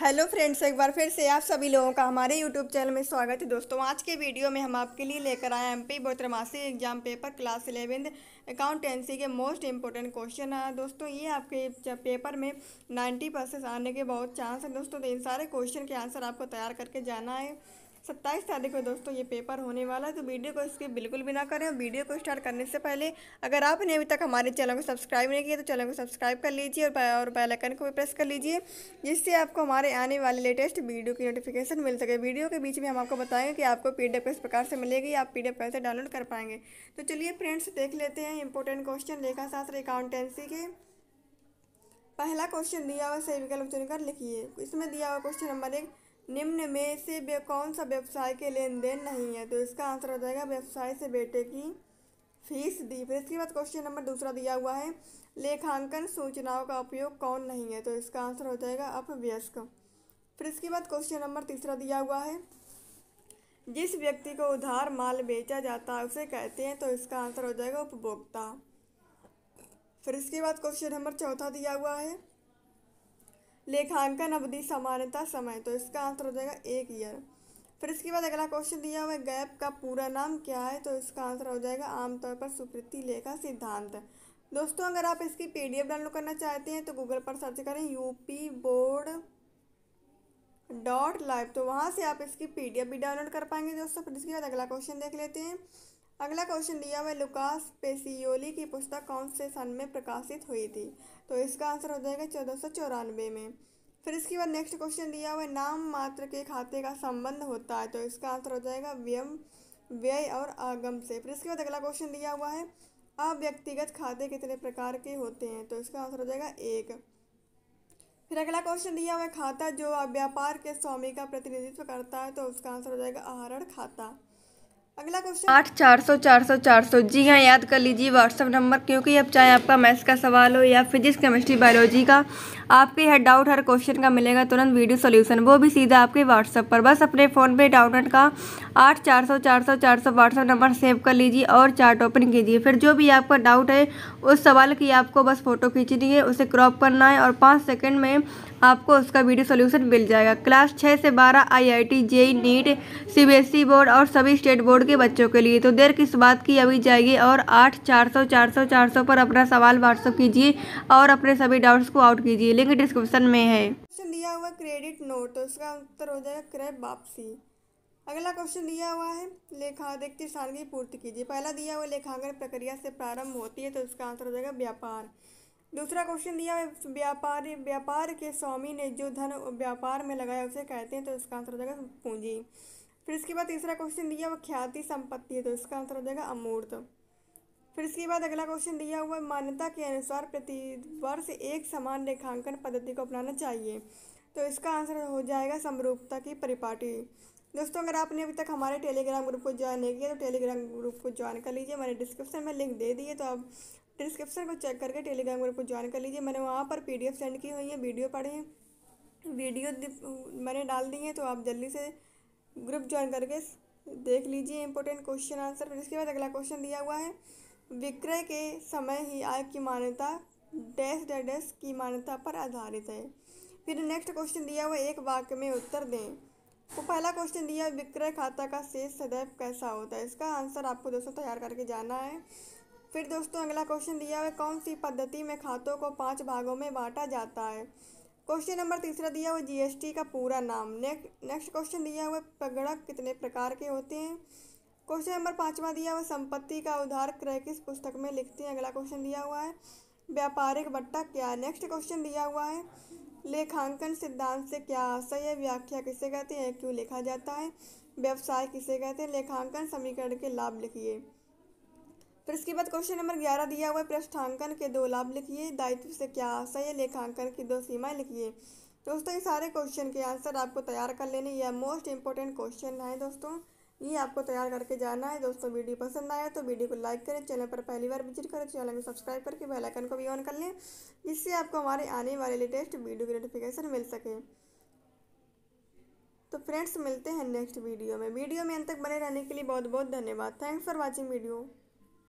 hello friends एक बार फिर से आप सभी लोगों का हमारे यूट्यूब चैनल में स्वागत है दोस्तों आज के वीडियो में हम आपके लिए लेकर आए एम पी बोत्रमासी exam paper class eleventh accountancy के मोस्ट इम्पोर्टेंट क्वेश्चन है दोस्तों ये आपके पेपर में नाइन्टी परसेंट आने के बहुत चांस है दोस्तों तो इन सारे क्वेश्चन के आंसर आपको तैयार करके जाना है सत्ताईस तारीख को दोस्तों ये पेपर होने वाला है तो वीडियो को इसके बिल्कुल भी ना करें और वीडियो को स्टार्ट करने से पहले अगर आपने अभी तक हमारे चैनल को सब्सक्राइब नहीं किया तो चैनल को सब्सक्राइब कर लीजिए और और को भी प्रेस कर लीजिए जिससे आपको हमारे आने वाले लेटेस्ट वीडियो की नोटिफिकेशन मिल सके वीडियो के बीच में हम आपको बताएंगे कि आपको पी किस प्रकार से मिलेगी आप पी कैसे डाउनलोड कर पाएंगे तो चलिए फ्रेंड्स देख लेते हैं इंपॉर्टेंट क्वेश्चन लेखा शास्त्र अकाउंटेंसी के पहला क्वेश्चन दिया हुआ सही विकल्प चुनकर लिखिए इसमें दिया हुआ क्वेश्चन नंबर एक निम्न में से वे कौन सा व्यवसाय के लेन देन नहीं है तो इसका आंसर हो जाएगा व्यवसाय से बेटे की फीस दी फिर इसके बाद क्वेश्चन नंबर दूसरा दिया हुआ है लेखांकन सूचनाओं का उपयोग कौन नहीं है तो इसका आंसर हो जाएगा अपव्यस्क फिर इसके बाद क्वेश्चन नंबर तीसरा दिया हुआ है जिस व्यक्ति को उधार माल बेचा जाता है उसे कहते हैं तो इसका आंसर हो जाएगा उपभोक्ता फिर इसके बाद क्वेश्चन नंबर चौथा दिया हुआ है लेखांकन अवधि समानता समय तो इसका आंसर हो जाएगा एक ईयर फिर इसके बाद अगला क्वेश्चन दिया हुआ है गैप का पूरा नाम क्या है तो इसका आंसर हो जाएगा आमतौर पर स्वीकृति लेखा सिद्धांत दोस्तों अगर आप इसकी पी डाउनलोड करना चाहते हैं तो गूगल पर सर्च करें यूपी बोर्ड डॉट लाइव तो वहाँ से आप इसकी पी भी डाउनलोड कर पाएंगे दोस्तों फिर इसके बाद अगला क्वेश्चन देख लेते हैं अगला क्वेश्चन दिया हुआ लुकास पेसियोली की पुस्तक कौन से सन में प्रकाशित हुई थी तो इसका आंसर हो जाएगा चौदह सौ चौरानवे में फिर इसके बाद नेक्स्ट क्वेश्चन दिया हुआ नाम मात्र के खाते का संबंध होता है तो इसका आंसर हो जाएगा व्यम व्यय और आगम से फिर इसके बाद अगला क्वेश्चन दिया हुआ है अव्यक्तिगत खाते कितने प्रकार के होते हैं तो इसका आंसर हो जाएगा एक फिर अगला क्वेश्चन दिया हुआ है खाता जो व्यापार के स्वामी का प्रतिनिधित्व करता है तो उसका आंसर हो जाएगा आहरण खाता अगला क्वेश्चन आठ चार सौ चार सौ चार सौ जी हाँ याद कर लीजिए व्हाट्सअप नंबर क्योंकि अब चाहे आपका मैथ्स का सवाल हो या फिजिक्स केमिस्ट्री बायोलॉजी का आपके हर डाउट हर क्वेश्चन का मिलेगा तुरंत वीडियो सॉल्यूशन वो भी सीधा आपके व्हाट्सअप पर बस अपने फ़ोन पे डाउनलोड का आठ चार सौ चार सौ चार सौ व्हाट्सअप नंबर सेव कर लीजिए और चार्ट ओपन कीजिए फिर जो भी आपका डाउट है उस सवाल की आपको बस फ़ोटो खींचनी है उसे क्रॉप करना है और पाँच सेकेंड में आपको उसका वीडियो सोल्यूशन मिल जाएगा क्लास छः से बारह I I T JEE NEET C B S E board और सभी स्टेट बोर्ड के बच्चों के लिए तो देर किस बात की अभी जाइए और आठ चार सौ चार सौ चार सौ पर अपना सवाल व्हाट्सअप कीजिए और अपने सभी डाउट्स को आउट कीजिए लिंक डिस्क्रिप्शन में है क्वेश्चन दिया हुआ क्रेडिट नोट तो इसका उत्तर हो जाएगा क्रय वापसी अगला क्वेश्चन दिया हुआ है लेखा देखते की पूर्ति कीजिए पहला दिया हुआ लेखांकन प्रक्रिया से प्रारंभ होती है तो इसका आंसर हो जाएगा व्यापार दूसरा क्वेश्चन दिया हुआ व्यापारी व्यापार के स्वामी ने जो धन व्यापार में लगाया उसे कहते हैं तो इसका आंसर हो जाएगा पूंजी फिर इसके बाद तीसरा क्वेश्चन दिया हुआ ख्याति संपत्ति है तो इसका आंसर हो जाएगा अमूर्त फिर इसके बाद अगला क्वेश्चन दिया हुआ है मान्यता के अनुसार प्रति वर्ष एक समान रेखांकन पद्धति को अपनाना चाहिए तो इसका आंसर हो जाएगा समरूपता की परिपाटी दोस्तों अगर आपने अभी तक हमारे टेलीग्राम ग्रुप को ज्वाइन नहीं किया तो टेलीग्राम ग्रुप को ज्वाइन कर लीजिए मैंने डिस्क्रिप्शन में लिंक दे दिए तो आप डिस्क्रिप्शन को चेक करके टेलीग्राम ग्रुप को ज्वाइन कर लीजिए मैंने वहाँ पर पी सेंड की हुई है वीडियो पढ़ी है वीडियो मैंने डाल दी है तो आप जल्दी से ग्रुप ज्वाइन करके देख लीजिए इंपॉर्टेंट क्वेश्चन आंसर फिर इसके बाद अगला क्वेश्चन दिया हुआ है विक्रय के समय ही आय की मान्यता डैश डैश की मान्यता पर आधारित है फिर नेक्स्ट क्वेश्चन दिया हुआ एक वाक्य में उत्तर दें तो पहला क्वेश्चन दिया विक्रय खाता का शेष सदैव कैसा होता है इसका आंसर आपको दोस्तों तैयार करके जाना है फिर दोस्तों अगला क्वेश्चन दिया हुआ कौन सी पद्धति में खातों को पाँच भागों में बांटा जाता है क्वेश्चन नंबर तीसरा दिया हुआ जीएसटी का पूरा नाम नेक्स्ट नेक्स्ट क्वेश्चन दिया हुआ प्रगड़क कितने प्रकार के होते हैं क्वेश्चन नंबर पाँचवा दिया हुआ संपत्ति का उधार क्रय किस पुस्तक में लिखते हैं अगला क्वेश्चन दिया हुआ है व्यापारिक बट्टा क्या है नेक्स्ट क्वेश्चन दिया हुआ है लेखांकन सिद्धांत से क्या आशय है व्याख्या किसे कहते हैं क्यों लिखा जाता है व्यवसाय किसे कहते हैं लेखांकन समीकरण के लाभ लिखिए फिर इसके बाद क्वेश्चन नंबर ग्यारह दिया हुआ है पृष्ठांकन के दो लाभ लिखिए दायित्व से क्या आशा है लेखांकन की दो सीमाएं लिखिए दोस्तों ये सारे क्वेश्चन के आंसर आपको तैयार कर लेने ये मोस्ट इंपॉर्टेंट क्वेश्चन है दोस्तों ये आपको तैयार करके जाना है दोस्तों वीडियो पसंद आया तो वीडियो को लाइक करें चैनल पर पहली बार विजिट करें चैनल को सब्सक्राइब करके बेल आइकन को भी ऑन कर लें जिससे आपको हमारे आने वाले लेटेस्ट वीडियो की नोटिफिकेशन मिल सके तो फ्रेंड्स मिलते हैं नेक्स्ट वीडियो में वीडियो में अंत तक बने रहने के लिए बहुत बहुत धन्यवाद थैंक्स फॉर वॉचिंग वीडियो